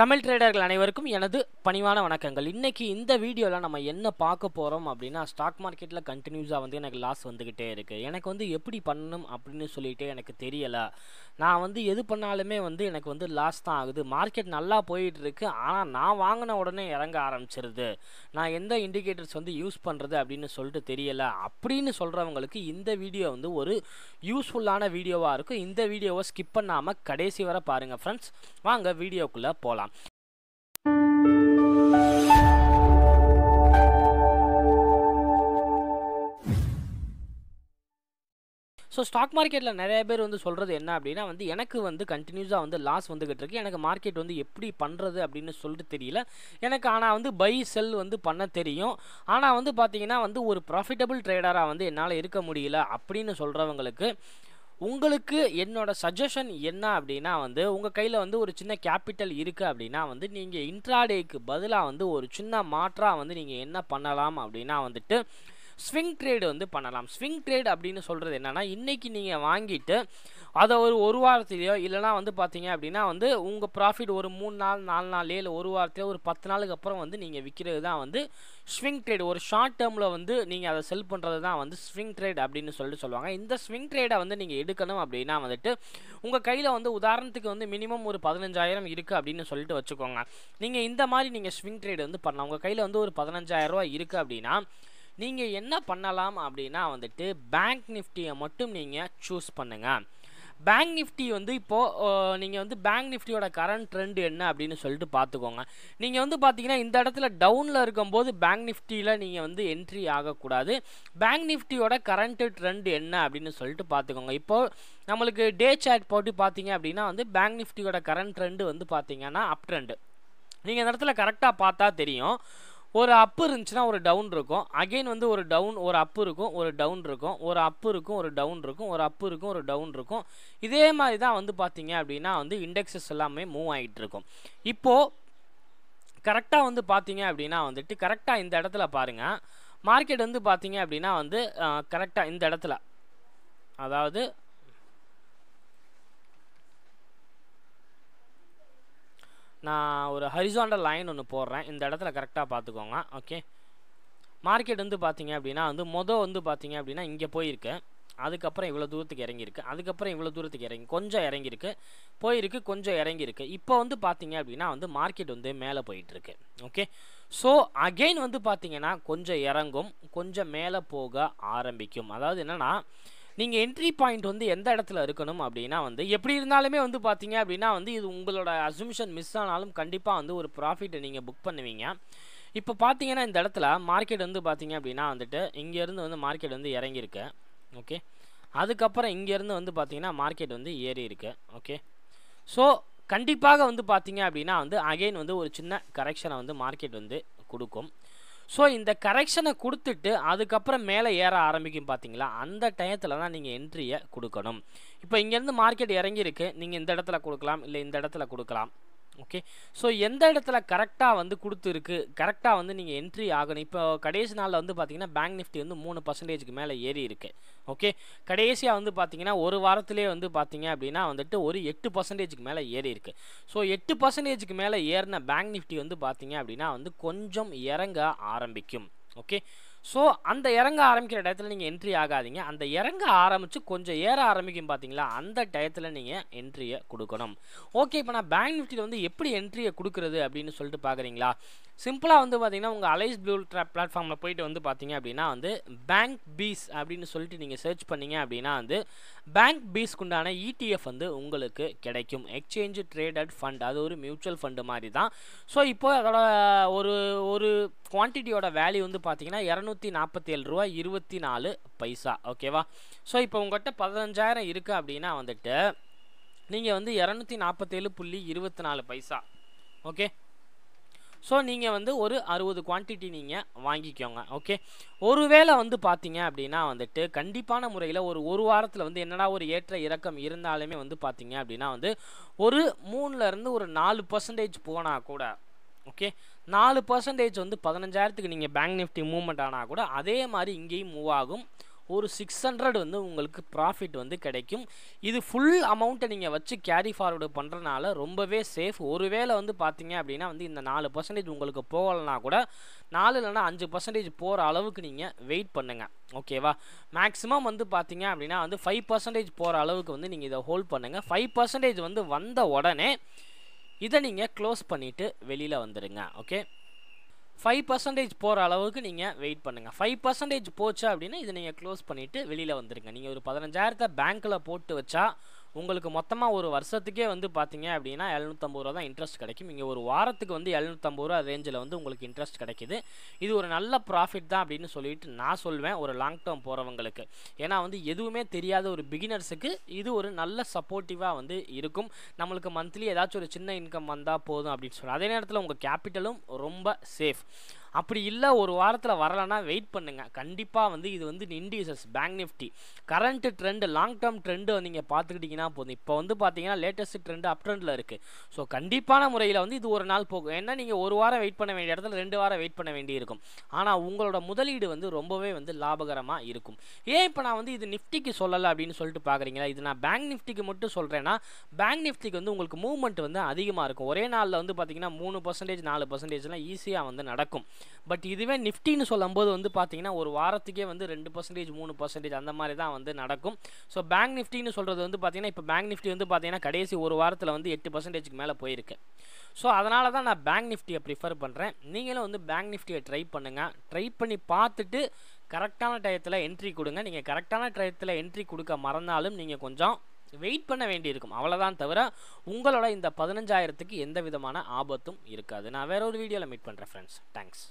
தமிழ் ட்ரேடர்கள் அனைவருக்கும் எனது பணிவான வணக்கங்கள் இன்றைக்கி இந்த வீடியோவில் நம்ம என்ன பார்க்க போகிறோம் அப்படின்னா ஸ்டாக் மார்க்கெட்டில் கண்டினியூஸாக வந்து எனக்கு லாஸ் வந்துக்கிட்டே இருக்குது எனக்கு வந்து எப்படி பண்ணணும் அப்படின்னு சொல்லிகிட்டே எனக்கு தெரியலை நான் வந்து எது பண்ணாலுமே வந்து எனக்கு வந்து லாஸ் தான் ஆகுது மார்க்கெட் நல்லா போயிட்டுருக்கு ஆனால் நான் வாங்கின உடனே இறங்க ஆரம்பிச்சிருது நான் எந்த இண்டிகேட்டர்ஸ் வந்து யூஸ் பண்ணுறது அப்படின்னு சொல்லிட்டு தெரியலை அப்படின்னு சொல்கிறவங்களுக்கு இந்த வீடியோ வந்து ஒரு யூஸ்ஃபுல்லான வீடியோவாக இருக்கும் இந்த வீடியோவை ஸ்கிப் பண்ணாமல் கடைசி வர பாருங்கள் ஃப்ரெண்ட்ஸ் வாங்க வீடியோக்குள்ளே போகலாம் ஸோ ஸ்டாக் மார்க்கெட்டில் நிறைய பேர் வந்து சொல்கிறது என்ன அப்படின்னா வந்து எனக்கு வந்து கண்டினியூஸாக வந்து லாஸ் வந்துக்கிட்டு இருக்கு எனக்கு மார்க்கெட் வந்து எப்படி பண்ணுறது அப்படின்னு சொல்லிட்டு தெரியல எனக்கு ஆனால் வந்து பை செல் வந்து பண்ண தெரியும் ஆனால் வந்து பார்த்திங்கன்னா வந்து ஒரு ப்ராஃபிட்டபிள் ட்ரேடராக வந்து என்னால் இருக்க முடியல அப்படின்னு சொல்கிறவங்களுக்கு உங்களுக்கு என்னோடய சஜஷன் என்ன அப்படின்னா வந்து உங்கள் கையில் வந்து ஒரு சின்ன கேபிட்டல் இருக்குது அப்படின்னா வந்து நீங்கள் இன்ட்ராடேக்கு பதிலாக வந்து ஒரு சின்ன மாற்றாக வந்து நீங்கள் என்ன பண்ணலாம் அப்படின்னா வந்துட்டு ஸ்விங் ட்ரேடு வந்து பண்ணலாம் ஸ்விங் ட்ரேட் அப்படின்னு சொல்கிறது என்னென்னா இன்றைக்கி நீங்கள் வாங்கிட்டு அதை ஒரு ஒரு வாரத்துலேயோ இல்லைனா வந்து பார்த்தீங்க அப்படின்னா வந்து உங்கள் ப்ராஃபிட் ஒரு மூணு நாள் நாலு நாள் ஏழு ஒரு வாரத்தில் ஒரு பத்து நாளுக்கு அப்புறம் வந்து நீங்கள் விற்கிறது தான் வந்து ஸ்விங் ட்ரேட் ஒரு ஷார்ட் டேர்மில் வந்து நீங்கள் அதை செல் பண்ணுறது தான் வந்து ஸ்விங் ட்ரேட் அப்படின்னு சொல்லிட்டு சொல்லுவாங்க இந்த ஸ்விங் ட்ரேடை வந்து நீங்கள் எடுக்கணும் அப்படின்னா வந்துட்டு உங்கள் கையில் வந்து உதாரணத்துக்கு வந்து மினிமம் ஒரு பதினஞ்சாயிரம் இருக்குது அப்படின்னு சொல்லிட்டு வச்சுக்கோங்க நீங்கள் இந்த மாதிரி நீங்கள் ஸ்விங் ட்ரேட் வந்து பண்ணலாம் உங்கள் கையில் வந்து ஒரு பதினஞ்சாயிரரூவா இருக்குது அப்படின்னா நீங்கள் என்ன பண்ணலாம் அப்படின்னா வந்துட்டு பேங்க் நிஃப்டியை மட்டும் நீங்கள் சூஸ் பண்ணுங்கள் பேங்க் நிஃப்டி வந்து இப்போது நீங்கள் வந்து பேங்க் நிஃப்டியோட கரண்ட் ட்ரெண்டு என்ன அப்படின்னு சொல்லிட்டு பார்த்துக்கோங்க நீங்கள் வந்து பார்த்தீங்கன்னா இந்த இடத்துல டவுனில் இருக்கும்போது பேங்க் நிஃப்டியில் நீங்கள் வந்து என்ட்ரி ஆகக்கூடாது பேங்க் நிஃப்டியோட கரண்ட்டு ட்ரெண்ட் என்ன அப்படின்னு சொல்லிட்டு பார்த்துக்கோங்க இப்போது நம்மளுக்கு டே சாட் போட்டு பார்த்தீங்க அப்படின்னா வந்து பேங்க் நிஃப்டியோட கரண்ட் ட்ரெண்டு வந்து பார்த்தீங்கன்னா அப் ட்ரெண்டு நீங்கள் இந்த இடத்துல கரெக்டாக பார்த்தா தெரியும் ஒரு அப்பு இருந்துச்சுன்னா ஒரு டவுன் இருக்கும் அகெயின் வந்து ஒரு டவுன் ஒரு அப்பு இருக்கும் ஒரு டவுன் இருக்கும் ஒரு அப்பு இருக்கும் ஒரு டவுன் இருக்கும் ஒரு அப்பு இருக்கும் ஒரு டவுன் இருக்கும் இதே மாதிரி தான் வந்து பார்த்தீங்க அப்படின்னா வந்து இண்டெக்ஸஸ் எல்லாமே மூவ் ஆகிட்டு இருக்கும் இப்போது கரெக்டாக வந்து பார்த்தீங்க அப்படின்னா வந்துட்டு கரெக்டாக இந்த இடத்துல பாருங்கள் மார்க்கெட் வந்து பார்த்தீங்க அப்படின்னா வந்து கரெக்டாக இந்த இடத்துல அதாவது நான் ஒரு ஹரிசாண்டல் லைன் ஒன்று போடுறேன் இந்த இடத்துல கரெக்டாக பார்த்துக்கோங்க ஓகே மார்க்கெட் வந்து பார்த்தீங்க அப்படின்னா வந்து மொதல் வந்து பார்த்தீங்க அப்படின்னா இங்கே போயிருக்கு அதுக்கப்புறம் இவ்வளோ தூரத்துக்கு இறங்கியிருக்கு அதுக்கப்புறம் இவ்வளோ தூரத்துக்கு இறங்கி கொஞ்சம் இறங்கியிருக்கு போயிருக்கு கொஞ்சம் இறங்கியிருக்கு இப்போ வந்து பார்த்தீங்க அப்படின்னா வந்து மார்க்கெட் வந்து மேலே போயிட்டுருக்கு ஓகே ஸோ அகெயின் வந்து பார்த்தீங்கன்னா கொஞ்சம் இறங்கும் கொஞ்சம் மேலே போக ஆரம்பிக்கும் அதாவது என்னென்னா நீங்கள் என்ட்ரி பாயிண்ட் வந்து எந்த இடத்துல இருக்கணும் அப்படின்னா வந்து எப்படி இருந்தாலுமே வந்து பார்த்தீங்க அப்படின்னா வந்து இது உங்களோட அசுமிஷன் மிஸ் ஆனாலும் கண்டிப்பாக வந்து ஒரு ப்ராஃபிட்டை நீங்கள் புக் பண்ணுவீங்க இப்போ பார்த்தீங்கன்னா இந்த இடத்துல மார்க்கெட் வந்து பார்த்தீங்க அப்படின்னா வந்துட்டு இங்கேருந்து வந்து மார்க்கெட் வந்து இறங்கியிருக்கு ஓகே அதுக்கப்புறம் இங்கேருந்து வந்து பார்த்தீங்கன்னா மார்க்கெட் வந்து ஏறி இருக்கு ஓகே ஸோ கண்டிப்பாக வந்து பார்த்தீங்க அப்படின்னா வந்து அகெயின் வந்து ஒரு சின்ன கரெக்ஷனை வந்து மார்க்கெட் வந்து கொடுக்கும் ஸோ இந்த கரெக்ஷனை கொடுத்துட்டு அதுக்கப்புறம் மேலே ஏற ஆரம்பிக்கும் பார்த்தீங்களா அந்த டயத்தில் தான் நீங்கள் என்ட்ரியை கொடுக்கணும் இப்போ இங்கேருந்து மார்க்கெட் இறங்கியிருக்கு நீங்கள் இந்த இடத்துல கொடுக்கலாம் இல்லை இந்த இடத்துல கொடுக்கலாம் ஓகே ஸோ எந்த இடத்துல கரெக்டாக வந்து கொடுத்துருக்கு கரெக்டாக வந்து நீங்கள் என்ட்ரி ஆகணும் இப்போ கடைசி நாளில் வந்து பார்த்தீங்கன்னா பேங்க் நிஃப்டி வந்து மூணு பர்சன்டேஜுக்கு மேலே ஏறி இருக்கு ஓகே கடைசியாக வந்து பார்த்தீங்கன்னா ஒரு வாரத்திலே வந்து பார்த்தீங்க அப்படின்னா வந்துட்டு ஒரு எட்டு பர்சன்டேஜுக்கு மேலே ஏறி இருக்கு ஸோ எட்டு பர்சன்டேஜுக்கு மேலே ஏறின பேங்க் நிஃப்டி வந்து பார்த்தீங்க அப்படின்னா வந்து கொஞ்சம் இறங்க ஆரம்பிக்கும் ஓகே ஸோ அந்த இறங்க ஆரம்பிக்கிற டயத்தில் நீங்கள் என்ட்ரி ஆகாதீங்க அந்த இறங்க ஆரம்பித்து கொஞ்சம் ஏற ஆரம்பிக்கும் பார்த்தீங்களா அந்த டயத்தில் நீங்கள் என்ட்ரியை கொடுக்கணும் ஓகே இப்போ நான் பேங்க் நிஃப்டியில் வந்து எப்படி என்ட்ரியை கொடுக்குறது அப்படின்னு சொல்லிட்டு பார்க்குறீங்களா சிம்பிளாக வந்து பார்த்தீங்கன்னா உங்கள் அலைஸ் ப்ளூ ட்ராப் பிளாட்ஃபார்மில் போயிட்டு வந்து பார்த்தீங்க அப்படின்னா வந்து பேங்க் பீஸ் அப்படின்னு சொல்லிட்டு நீங்கள் சர்ச் பண்ணிங்க அப்படின்னா வந்து பேங்க் பீஸ்க்குண்டான இடிஎஃப் e வந்து உங்களுக்கு கிடைக்கும் எக்ஸ்சேஞ்சு ட்ரேடட் ஃபண்ட் அது ஒரு மியூச்சுவல் ஃபண்டு மாதிரி தான் ஸோ இப்போ அதோட ஒரு ஒரு குவான்டிட்டியோட வேல்யூ வந்து பார்த்தீங்கன்னா இரநூத்தி நாற்பத்தி ஏழு ரூபா இருபத்தி நாலு பைசா ஓகேவா ஸோ இப்போ உங்கள்கிட்ட பதினஞ்சாயிரம் இருக்குது அப்படின்னா வந்துட்டு நீங்கள் வந்து இரநூத்தி நாற்பத்தேழு புள்ளி இருபத்தி நாலு பைசா ஓகே ஸோ நீங்கள் வந்து ஒரு அறுபது குவான்டிட்டி நீங்கள் வாங்கிக்கோங்க ஓகே ஒருவேளை வந்து பார்த்தீங்க அப்படின்னா வந்துட்டு கண்டிப்பான முறையில் ஒரு ஒரு வாரத்தில் வந்து என்னடா ஒரு ஏற்ற இறக்கம் இருந்தாலுமே வந்து பார்த்தீங்க அப்படின்னா வந்து ஒரு மூணுலேருந்து ஒரு நாலு பர்சன்டேஜ் போனால் கூட ஓகே நாலு பர்சன்டேஜ் வந்து பதினஞ்சாயிரத்துக்கு நீங்கள் பேங்க் நிஃப்டி மூவ்மெண்ட் ஆனால் கூட அதே மாதிரி இங்கேயும் மூவ் ஆகும் ஒரு சிக்ஸ் ஹண்ட்ரட் வந்து உங்களுக்கு ப்ராஃபிட் வந்து கிடைக்கும் இது ஃபுல் அமௌண்ட்டை நீங்கள் வச்சு கேரி ஃபார்வர்டு பண்ணுறனால ரொம்பவே சேஃப் ஒருவேளை வந்து பார்த்தீங்க அப்படின்னா வந்து இந்த நாலு பர்சன்டேஜ் உங்களுக்கு போகலைன்னா கூட நாலு இல்லைனா அஞ்சு பர்சன்டேஜ் போகிற அளவுக்கு நீங்கள் வெயிட் பண்ணுங்கள் ஓகேவா மேக்ஸிமம் வந்து பார்த்தீங்க அப்படின்னா வந்து ஃபைவ் பர்சன்டேஜ் போகிற அளவுக்கு வந்து நீங்கள் இதை ஹோல்ட் பண்ணுங்கள் ஃபைவ் பர்சன்டேஜ் வந்து வந்த உடனே இதை நீங்கள் க்ளோஸ் பண்ணிவிட்டு வெளியில் வந்துடுங்க ஓகே ஃபைவ் பர்சன்டேஜ் போகிற அளவுக்கு நீங்கள் வெயிட் பண்ணுங்கள் ஃபைவ் பர்சன்டேஜ் போச்சு அப்படின்னா இதை நீங்கள் க்ளோஸ் பண்ணிவிட்டு வெளியில் வந்துடுங்க நீங்கள் ஒரு பதினஞ்சாயிரத்தை பேங்க்கில் போட்டு வச்சா உங்களுக்கு மொத்தமாக ஒரு வருஷத்துக்கே வந்து பார்த்தீங்க அப்படின்னா எழுநூற்றம்பது ரூபா தான் இன்ட்ரெஸ்ட் கிடைக்கும் இங்கே ஒரு வாரத்துக்கு வந்து எழுநூற்றம்பது ரூபா ரேஞ்சில் வந்து உங்களுக்கு இன்ட்ரெஸ்ட் கிடைக்கிது இது ஒரு நல்ல ப்ராஃபிட் தான் அப்படின்னு சொல்லிட்டு நான் சொல்வேன் ஒரு லாங் டேர்ம் போகிறவங்களுக்கு ஏன்னா வந்து எதுவுமே தெரியாத ஒரு பிகினர்ஸுக்கு இது ஒரு நல்ல சப்போர்ட்டிவாக வந்து இருக்கும் நம்மளுக்கு மந்த்லி ஏதாச்சும் ஒரு சின்ன இன்கம் வந்தால் போதும் அப்படின்னு சொல்லலாம் அதே நேரத்தில் உங்கள் கேபிட்டலும் ரொம்ப சேஃப் அப்படி இல்லை ஒரு வாரத்தில் வரலன்னா வெயிட் பண்ணுங்கள் கண்டிப்பாக வந்து இது வந்து indices bank Nifty current trend long term trend நீங்கள் பார்த்துக்கிட்டிங்கன்னா போதும் இப்போ வந்து பார்த்தீங்கன்னா லேட்டஸ்ட் ட்ரெண்டு அப் ட்ரெண்டில் இருக்குது ஸோ கண்டிப்பான முறையில் வந்து இது ஒரு நாள் போகும் ஏன்னா நீங்கள் ஒரு வாரம் வெயிட் பண்ண வேண்டிய இடத்துல ரெண்டு வாரம் வெயிட் பண்ண வேண்டியிருக்கும் ஆனால் உங்களோட முதலீடு வந்து ரொம்பவே வந்து லாபகரமாக இருக்கும் ஏன் இப்போ நான் வந்து இது நிஃப்டிக்கு சொல்லலை அப்படின்னு சொல்லிட்டு பார்க்குறீங்களா இது நான் பேங்க் நிஃப்டிக்கு மட்டும் சொல்கிறேன்னா பேங்க் நிஃப்டிக்கு வந்து உங்களுக்கு மூவ்மெண்ட் வந்து அதிகமாக இருக்கும் ஒரே நாளில் வந்து பார்த்தீங்கன்னா மூணு பர்சன்டேஜ் நாலு பர்சன்டேஜ்லாம் ஈஸியாக வந்து நடக்கும் பட் இதுவே நிஃப்டின்னு சொல்லும்போது வந்து பார்த்தீங்கன்னா ஒரு வாரத்துக்கே வந்து ரெண்டு பர்சன்டேஜ் மூணு பர்சன்டேஜ் அந்த மாதிரி தான் வந்து நடக்கும் ஸோ பேங்க் நிஃப்டின்னு சொல்கிறது வந்து பார்த்தீங்கன்னா இப்போ பேங்க் நிஃப்டி வந்து பார்த்தீங்கன்னா கடைசி ஒரு வாரத்தில் வந்து எட்டு பர்சன்டேஜ்க்கு மேலே போயிருக்கு ஸோ அதனால தான் நான் பேங்க் நிஃப்டியை ப்ரிஃபர் பண்ணுறேன் நீங்களும் வந்து பேங்க் நிஃப்டியை ட்ரை பண்ணுங்கள் ட்ரை பண்ணி பார்த்துட்டு கரெக்டான டயத்தில் என்ட்ரி கொடுங்க நீங்கள் கரெக்டான டயத்தில் என்ட்ரி கொடுக்க மறந்தாலும் நீங்கள் கொஞ்சம் வெயிட் பண்ண வேண்டியிருக்கும் அவ்வளோதான் தவிர உங்களோட இந்த பதினஞ்சாயிரத்துக்கு எந்த விதமான ஆபத்தும் இருக்காது நான் வேற ஒரு வீடியோவில் மீட் பண்ணுறேன் ஃப்ரெண்ட்ஸ் தேங்க்ஸ்